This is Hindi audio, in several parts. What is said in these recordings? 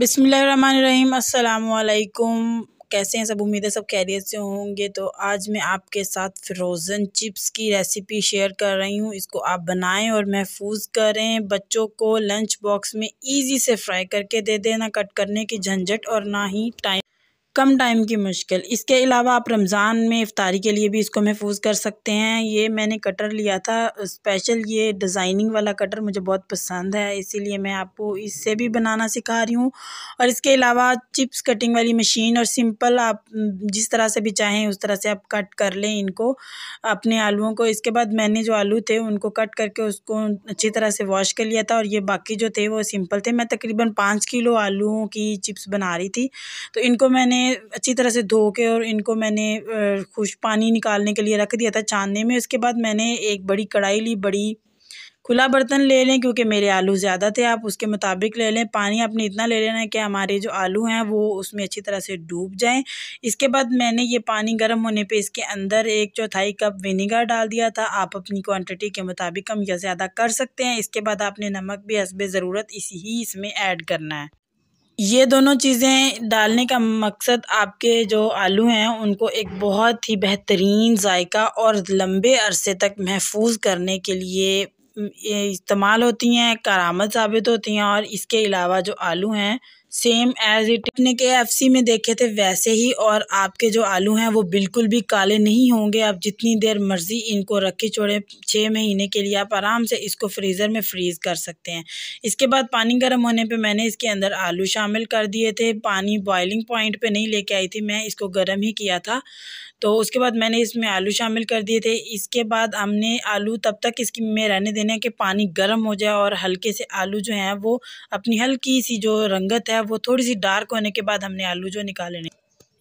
बिसमीम् अल्लाम कैसे हैं सब उम्मीद है सब कैरियर से होंगे तो आज मैं आपके साथ फ्रोज़न चिप्स की रेसिपी शेयर कर रही हूँ इसको आप बनाएं और महफूज करें बच्चों को लंच बॉक्स में इजी से फ्राई करके दे देना कट करने की झंझट और ना ही टाइम कम टाइम की मुश्किल इसके अलावा आप रमज़ान में इफ़ारी के लिए भी इसको महफूज कर सकते हैं ये मैंने कटर लिया था स्पेशल ये डिज़ाइनिंग वाला कटर मुझे बहुत पसंद है इसीलिए मैं आपको इससे भी बनाना सिखा रही हूँ और इसके अलावा चिप्स कटिंग वाली मशीन और सिंपल आप जिस तरह से भी चाहें उस तरह से आप कट कर लें इनको अपने आलुओं को इसके बाद मैंने जो आलू थे उनको कट करके उसको अच्छी तरह से वॉश कर लिया था और ये बाकी जो थे वो सिंपल थे मैं तकरीबन पाँच किलो आलूओं की चिप्स बना रही थी तो इनको मैंने अच्छी तरह से धो के और इनको मैंने खुश पानी निकालने के लिए रख दिया था छानने में उसके बाद मैंने एक बड़ी कढ़ाई ली बड़ी खुला बर्तन ले लें क्योंकि मेरे आलू ज़्यादा थे आप उसके मुताबिक ले लें पानी आपने इतना ले लेना है कि हमारे जो आलू हैं वो उसमें अच्छी तरह से डूब जाएं इसके बाद मैंने ये पानी गर्म होने पे इसके अंदर एक चौथाई कप विनीगर डाल दिया था आप अपनी क्वांटिटी के मुताबिक कम या ज़्यादा कर सकते हैं इसके बाद आपने नमक भी हसब ज़रूरत इसी ही इसमें ऐड करना है ये दोनों चीज़ें डालने का मकसद आपके जो आलू हैं उनको एक बहुत ही बेहतरीन जायका और लंबे अरसे तक महफूज करने के लिए इस्तेमाल होती हैं करामत साबित होती हैं और इसके अलावा जो आलू हैं सेम एज इट अपने के एफ सी में देखे थे वैसे ही और आपके जो आलू हैं वो बिल्कुल भी काले नहीं होंगे आप जितनी देर मर्जी इनको रखे छोड़ें छः महीने के लिए आप आराम से इसको फ्रीज़र में फ्रीज़ कर सकते हैं इसके बाद पानी गर्म होने पे मैंने इसके अंदर आलू शामिल कर दिए थे पानी बॉयलिंग पॉइंट पे नहीं लेके आई थी मैं इसको गर्म ही किया था तो उसके बाद मैंने इसमें आलू शामिल कर दिए थे इसके बाद हमने आलू तब तक इसकी में रहने देने कि पानी गर्म हो जाए और हल्के से आलू जो हैं वो अपनी हल्की सी जो रंगत है वो थोड़ी सी डार्क होने के बाद हमने आलू जो निकाले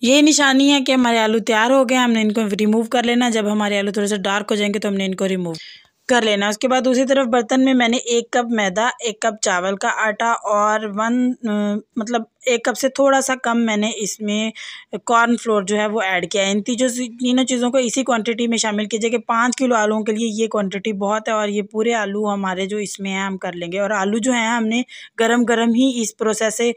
ये निशानी है कि हमारे आलू तैयार हो गए हमने इनको रिमूव कर लेना जब हमारे आलू थोड़े से डार्क हो जाएंगे तो हमने इनको रिमूव कर लेना उसके बाद दूसरी तरफ बर्तन में मैंने एक कप मैदा एक कप चावल का आटा और वन मतलब एक कप से थोड़ा सा कम मैंने इसमें कॉर्न फ्लोर जो है वो ऐड किया है इन तीनों तीनों चीज़ों को इसी क्वांटिटी में शामिल कीजिए कि पाँच किलो आलूओं के लिए ये क्वांटिटी बहुत है और ये पूरे आलू हमारे जो इसमें हैं हम कर लेंगे और आलू जो हैं हमने गर्म गर्म ही इस प्रोसेस से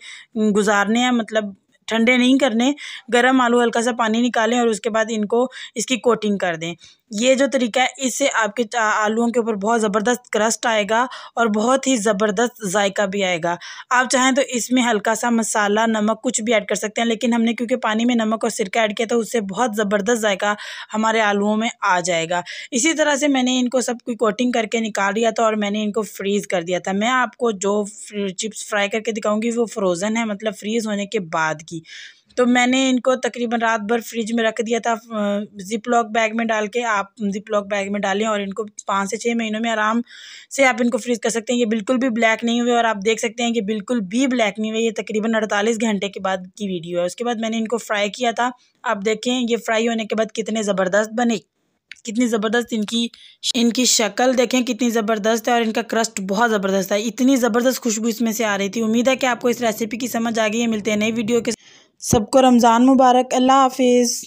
गुजारने हैं मतलब ठंडे नहीं करने गरम आलू हल्का सा पानी निकालें और उसके बाद इनको इसकी कोटिंग कर दें ये जो तरीका है इससे आपके आलूओं के ऊपर बहुत ज़बरदस्त क्रस्ट आएगा और बहुत ही ज़बरदस्त जायका भी आएगा आप चाहें तो इसमें हल्का सा मसाला नमक कुछ भी ऐड कर सकते हैं लेकिन हमने क्योंकि पानी में नमक और सिरका ऐड किया था उससे बहुत ज़बरदस्त जायका हमारे आलूओं में आ जाएगा इसी तरह से मैंने इनको सब कोई कोटिंग करके निकाल दिया था और मैंने इनको फ्रीज़ कर दिया था मैं आपको जो चिप्स फ्राई करके दिखाऊँगी वो फ्रोज़न है मतलब फ्रीज़ होने के बाद की तो मैंने इनको तकरीबन रात भर फ्रिज में रख दिया था ज़िप लॉक बैग में डाल के आप ज़िप लॉक बैग में डालें और इनको पाँच से छः महीनों में आराम से आप इनको फ्रीज कर सकते हैं ये बिल्कुल भी ब्लैक नहीं हुए और आप देख सकते हैं कि बिल्कुल भी ब्लैक नहीं हुए ये तकरीबन अड़तालीस घंटे के बाद की वीडियो है उसके बाद मैंने इनको फ्राई किया था आप देखें ये फ्राई होने के बाद कितने ज़बरदस्त बने कितनी ज़बरदस्त इनकी इनकी शक्ल देखें कितनी ज़बरदस्त है और इनका क्रस्ट बहुत ज़बरदस्त है इतनी ज़बरदस्त खुशबू इसमें से आ रही थी उम्मीद है कि आपको इस रेसिपी की समझ आ गई है मिलते हैं नई वीडियो के सबको रमज़ान मुबारक अल्लाह हाफिज़